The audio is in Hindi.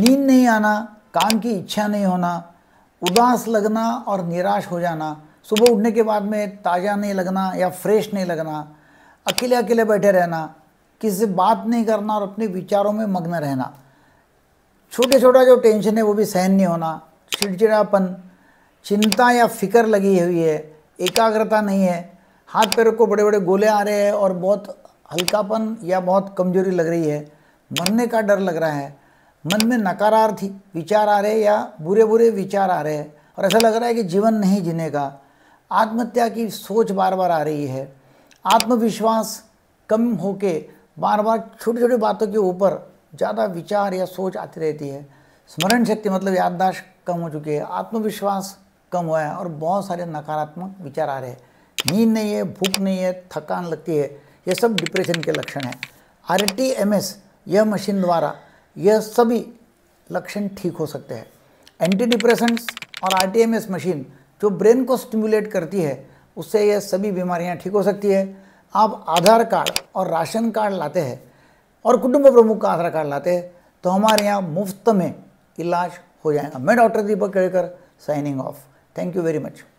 नींद नहीं आना काम की इच्छा नहीं होना उदास लगना और निराश हो जाना सुबह उठने के बाद में ताज़ा नहीं लगना या फ्रेश नहीं लगना अकेले अकेले बैठे रहना किसी से बात नहीं करना और अपने विचारों में मग्न रहना छोटे छोटा जो टेंशन है वो भी सहन नहीं होना चिड़चिड़ापन चिंता या फिक्र लगी हुई है एकाग्रता नहीं है हाथ पैरों को बड़े बड़े गोले आ रहे हैं और बहुत हल्कापन या बहुत कमजोरी लग रही है मरने का डर लग रहा है मन में नकारार्थी विचार आ रहे हैं या बुरे बुरे विचार आ रहे हैं और ऐसा लग रहा है कि जीवन नहीं जीने का आत्महत्या की सोच बार बार आ रही है आत्मविश्वास कम होके बार बार छोटी छोटी बातों के ऊपर ज़्यादा विचार या सोच आती रहती है स्मरण शक्ति मतलब याददाश्त कम हो चुकी है आत्मविश्वास कम हुआ है और बहुत सारे नकारात्मक विचार आ रहे हैं नींद नहीं है भूख नहीं है थकान लगती है ये सब डिप्रेशन के लक्षण हैं आर टी एम एस यह मशीन द्वारा यह सभी लक्षण ठीक हो सकते हैं एंटी डिप्रेशंस और आर मशीन जो ब्रेन को स्टिमुलेट करती है उससे यह सभी बीमारियां ठीक हो सकती है आप आधार कार्ड और राशन कार्ड लाते हैं और कुटुंब प्रमुख का आधार कार्ड लाते हैं तो हमारे यहाँ मुफ्त में इलाज हो जाएगा मैं doctor Deepak Kedkar signing off thank you very much